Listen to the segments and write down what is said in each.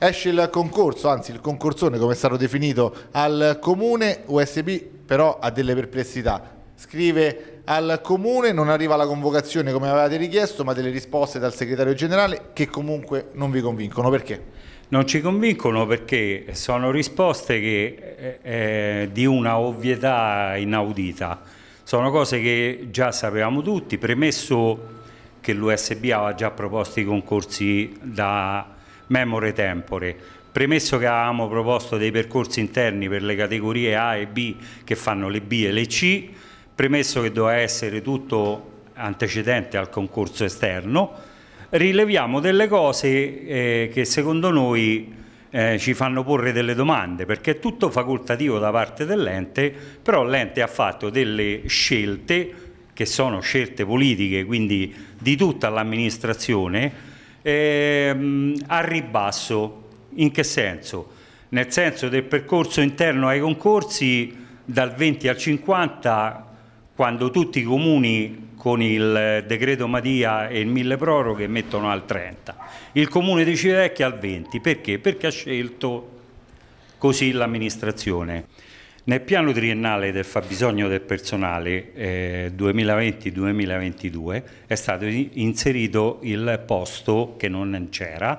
Esce il concorso, anzi il concorsone come è stato definito al comune, USB però ha delle perplessità. Scrive al comune, non arriva la convocazione come avevate richiesto, ma delle risposte dal segretario generale che comunque non vi convincono. Perché? Non ci convincono perché sono risposte che, eh, eh di una ovvietà inaudita. Sono cose che già sapevamo tutti, premesso che l'USB aveva già proposto i concorsi da memore tempore. Premesso che avevamo proposto dei percorsi interni per le categorie A e B che fanno le B e le C, premesso che doveva essere tutto antecedente al concorso esterno, rileviamo delle cose eh, che secondo noi eh, ci fanno porre delle domande, perché è tutto facoltativo da parte dell'ente, però l'ente ha fatto delle scelte che sono scelte politiche, quindi di tutta l'amministrazione, ehm, al ribasso. In che senso? Nel senso del percorso interno ai concorsi dal 20 al 50, quando tutti i comuni con il decreto Madia e il mille proroghe mettono al 30. Il comune di Civecchia al 20. Perché? Perché ha scelto così l'amministrazione. Nel piano triennale del fabbisogno del personale eh, 2020-2022 è stato inserito il posto che non c'era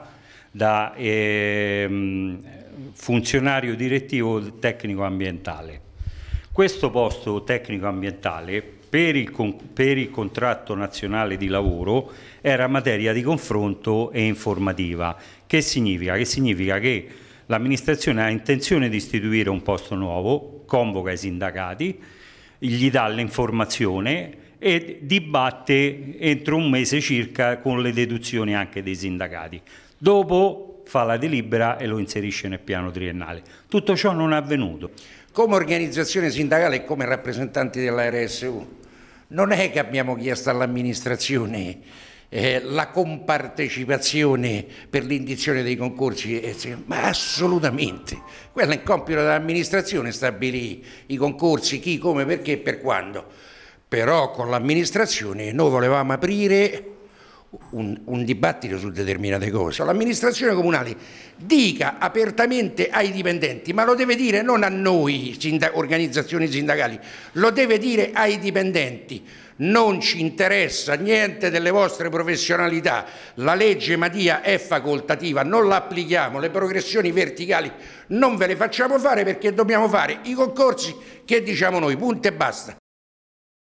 da eh, funzionario direttivo tecnico ambientale. Questo posto tecnico ambientale per il, per il contratto nazionale di lavoro era materia di confronto e informativa. Che significa? Che significa che l'amministrazione ha intenzione di istituire un posto nuovo, convoca i sindacati, gli dà l'informazione e dibatte entro un mese circa con le deduzioni anche dei sindacati. Dopo fa la delibera e lo inserisce nel piano triennale. Tutto ciò non è avvenuto. Come organizzazione sindacale e come rappresentanti della RSU non è che abbiamo chiesto all'amministrazione eh, la compartecipazione per l'indizione dei concorsi, eh, ma assolutamente, quello è il compito dell'amministrazione stabilire i concorsi, chi, come, perché e per quando, però con l'amministrazione noi volevamo aprire un, un, dibattito su determinate cose. L'amministrazione comunale dica apertamente ai dipendenti, ma lo deve dire non a noi sindac organizzazioni sindacali, lo deve dire ai dipendenti. Non ci interessa niente delle vostre professionalità, la legge Mattia è facoltativa, non la applichiamo, le progressioni verticali non ve le facciamo fare perché dobbiamo fare i concorsi che diciamo noi, punto e basta.